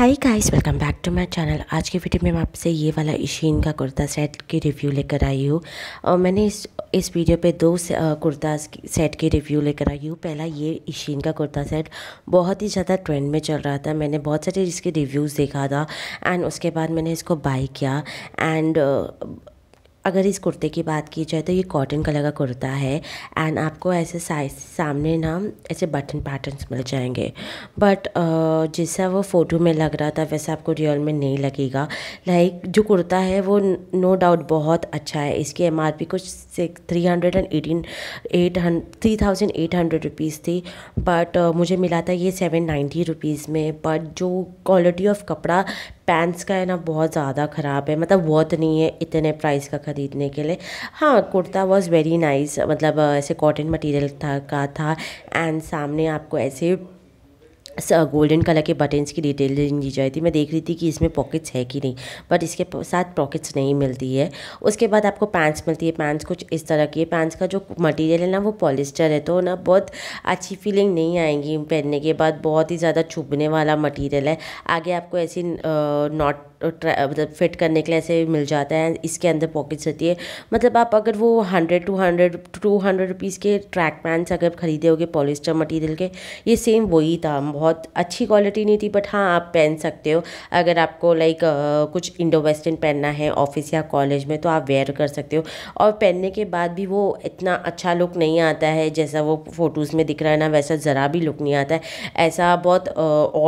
hi guys welcome back to my channel आज की video में मैं आपसे ये वाला इशीन का कुर्ता सेट की रिव्यू लेकर आई हूँ और मैंने इस इस वीडियो पे दो कुर्ता सेट की रिव्यू लेकर आई हूँ पहला ये इशीन का कुर्ता सेट बहुत ही ज़्यादा ट्रेंड में चल रहा था मैंने बहुत सारे इसके रिव्यूज़ देखा था एंड उसके बाद मैंने इसको बाई किया एंड अगर इस कुर्ते की बात की जाए तो ये कॉटन कलर का कुर्ता है एंड आपको ऐसे साइज सामने ना ऐसे बटन पैटर्न्स मिल जाएंगे बट जैसा वो फ़ोटो में लग रहा था वैसा आपको रियल में नहीं लगेगा लाइक जो कुर्ता है वो नो डाउट बहुत अच्छा है इसकी एम आर पी कुछ six three hundred and eighteen eight हंड three thousand eight hundred rupees थी बट मुझे मिला था ये सेवन नाइन्टी रुपीज़ में बट जो क्वालिटी ऑफ कपड़ा पैंट्स का है ना बहुत ज़्यादा ख़राब है मतलब वर्थ नहीं है इतने प्राइस का ख़रीदने के लिए हाँ कुर्ता वॉज वेरी नाइस मतलब ऐसे कॉटन मटेरियल था का था एंड सामने आपको ऐसे गोल्डन कलर के बटन्स की डिटेलिंग दी जाती मैं देख रही थी कि इसमें पॉकेट्स है कि नहीं बट इसके साथ पॉकेट्स नहीं मिलती है उसके बाद आपको पैंट्स मिलती है पैंट्स कुछ इस तरह की है पैंट्स का जो मटेरियल है ना वो पॉलिस्टर है तो ना बहुत अच्छी फीलिंग नहीं आएंगी पहनने के बाद बहुत ही ज़्यादा छुपने वाला मटीरियल है आगे आपको ऐसी नॉट मतलब फिट करने के लिए ऐसे मिल जाता है इसके अंदर पॉकेट्स रहती है मतलब आप अगर वो hundred two hundred two hundred rupees के ट्रैक पैंट्स अगर खरीदे होगे पॉलिस्टर मटेरियल के ये सेम वही था बहुत अच्छी क्वालिटी नहीं थी बट हाँ आप पहन सकते हो अगर आपको लाइक कुछ इंडो वेस्टर्न पहनना है ऑफिस या कॉलेज में तो आप वेयर कर सकते हो और पहनने के बाद भी वो इतना अच्छा लुक नहीं आता है जैसा वो फ़ोटोज़ में दिख रहा है ना वैसा ज़रा भी लुक नहीं आता है ऐसा बहुत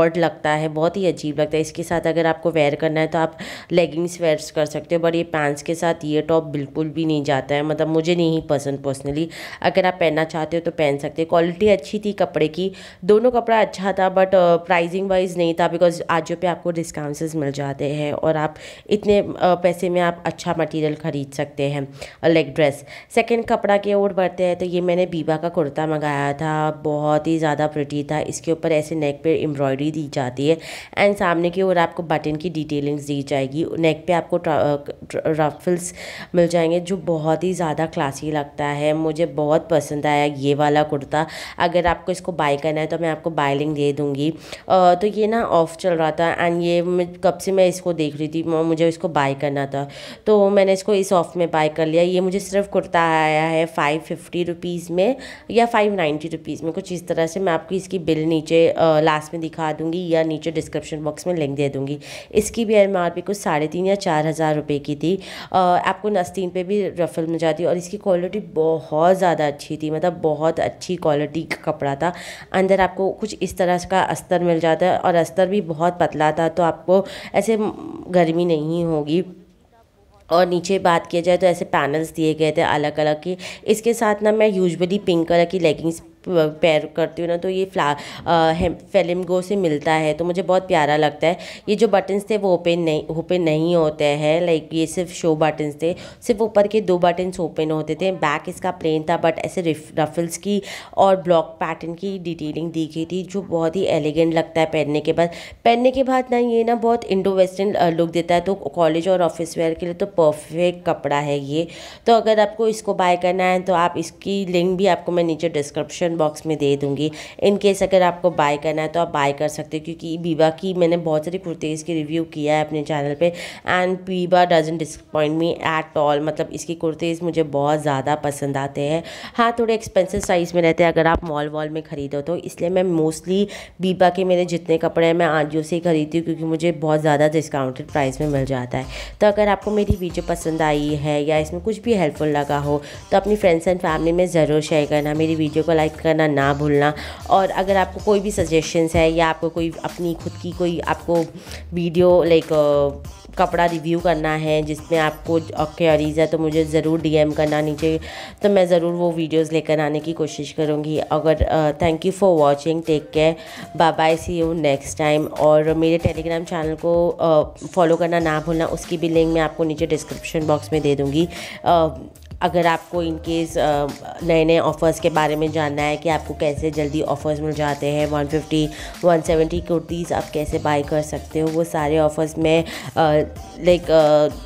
ऑड लगता है बहुत ही अजीब लगता है इसके साथ अगर आपको वेयर करना है तो आप लेगिंग्स वेयर कर सकते हो बट ये पैंट्स के साथ ये टॉप बिल्कुल भी नहीं जाता है मतलब मुझे नहीं पसंद पर्सनली अगर आप पहनना चाहते हो तो पहन सकते हो क्वालिटी अच्छी थी कपड़े की दोनों कपड़ा अच्छा था था बट प्राइजिंग वाइज नहीं था बिकॉज आज पे आपको डिस्काउंट्स मिल जाते हैं और आप इतने uh, पैसे में आप अच्छा मटेरियल ख़रीद सकते हैं लाइक ड्रेस सेकंड कपड़ा की ओर बढ़ते हैं तो ये मैंने बीबा का कुर्ता मंगाया था बहुत ही ज़्यादा प्रटी था इसके ऊपर ऐसे नेक पे एम्ब्रॉयडरी दी जाती है एंड सामने की ओर आपको बटन की डिटेलिंग्स दी जाएगी नेक पर आपको रफल्स uh, मिल जाएंगे जो बहुत ही ज़्यादा क्लासी लगता है मुझे बहुत पसंद आया ये वाला कुर्ता अगर आपको इसको बाय करना है तो मैं आपको बाय लिंक दे दूंगी आ, तो ये ना ऑफ चल रहा था एंड ये कब से मैं इसको देख रही थी मुझे इसको बाय करना था तो मैंने इसको इस ऑफ में बाय कर लिया ये मुझे सिर्फ कुर्ता आया है फाइव फिफ्टी रुपीज़ में या फाइव नाइन्टी रुपीज़ में कुछ इस तरह से मैं आपको इसकी बिल नीचे लास्ट में दिखा दूँगी या नीचे डिस्क्रिप्शन बॉक्स में लिंक दे दूँगी इसकी भी एम कुछ साढ़े तीन या चार हज़ार रुपये की थी आपको नस्तीन पे भी रफल मिल जाती और इसकी क्वालिटी बहुत ज़्यादा अच्छी थी मतलब बहुत अच्छी क्वालिटी का कपड़ा था अंदर आपको कुछ इस तरह का अस्तर मिल जाता है और अस्तर भी बहुत पतला था तो आपको ऐसे गर्मी नहीं होगी और नीचे बात किया जाए तो ऐसे पैनल्स दिए गए थे अलग अलग की इसके साथ ना मैं यूजुअली पिंक कलर की लेगिंग्स पैर करती हूँ ना तो ये फ्ला फेलिमगो से मिलता है तो मुझे बहुत प्यारा लगता है ये जो बटन्स थे वो ओपन नहीं ओपन नहीं होते हैं लाइक ये सिर्फ शो बटन्स थे सिर्फ ऊपर के दो बटन्स ओपन होते थे बैक इसका प्लेन था बट ऐसे रफल्स की और ब्लॉक पैटर्न की डिटेलिंग दी गई थी जो बहुत ही एलिगेंट लगता है पहनने के बाद पहनने के बाद ना ये ना बहुत इंडो वेस्टर्न लुक देता है तो कॉलेज और ऑफिस वेयर के लिए तो परफेक्ट कपड़ा है ये तो अगर आपको इसको बाय करना है तो आप इसकी लिंक भी आपको मैं नीचे डिस्क्रिप्शन डिस्क्रिप्शन बॉक्स में दे दूँगी इन केस अगर आपको बाय करना है तो आप बाय कर सकते हो क्योंकि बीबा की मैंने बहुत सारी कुर्तीज़ की रिव्यू किया है अपने चैनल पर and Biba doesn't disappoint me at all मतलब इसकी कुर्तीज़ मुझे बहुत ज़्यादा पसंद आते हैं हाँ थोड़े एक्सपेंसिव साइज़ में रहते हैं अगर आप मॉल वॉल में ख़रीदो तो इसलिए मैं मोस्टली बीबा के मेरे जितने कपड़े हैं मैं आजियो से ही ख़रीदती हूँ क्योंकि मुझे बहुत ज़्यादा डिस्काउंटेड प्राइस में मिल जाता है तो अगर आपको मेरी वीडियो पसंद आई है या इसमें कुछ भी हेल्पफुल लगा हो तो अपनी फ्रेंड्स एंड फैमिली में ज़रूर शेयर करना मेरी वीडियो को लाइक करना ना भूलना और अगर आपको कोई भी सजेशंस है या आपको कोई अपनी खुद की कोई आपको वीडियो लाइक कपड़ा रिव्यू करना है जिसमें आपको क्योरीज है तो मुझे ज़रूर डीएम करना नीचे तो मैं ज़रूर वो वीडियोस लेकर आने की कोशिश करूँगी अगर thank you for watching take care bye bye see you next time और मेरे टेलीग्राम चैनल को फॉलो करना ना भूलना उसकी भी लिंक मैं आपको नीचे डिस्क्रिप्शन बॉक्स में दे दूँगी अगर आपको इनकेस नए नए ऑफ़र्स के बारे में जानना है कि आपको कैसे जल्दी ऑफ़र्स मिल जाते हैं 150, 170 कुर्तीज़ आप कैसे बाई कर सकते हो वो सारे ऑफ़र्स मैं लाइक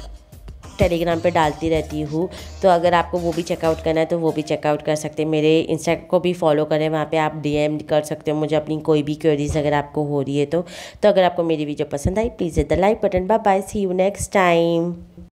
टेलीग्राम पे डालती रहती हूँ तो अगर आपको वो भी चेकआउट करना है तो वो भी चेकआउट कर सकते हैं मेरे इंस्टा को भी फॉलो करें वहाँ पे आप डीएम कर सकते हो मुझे अपनी कोई भी क्वेरीज अगर आपको हो रही है तो तो अगर आपको मेरी वीडियो पसंद आई please the like button bye bye see you next time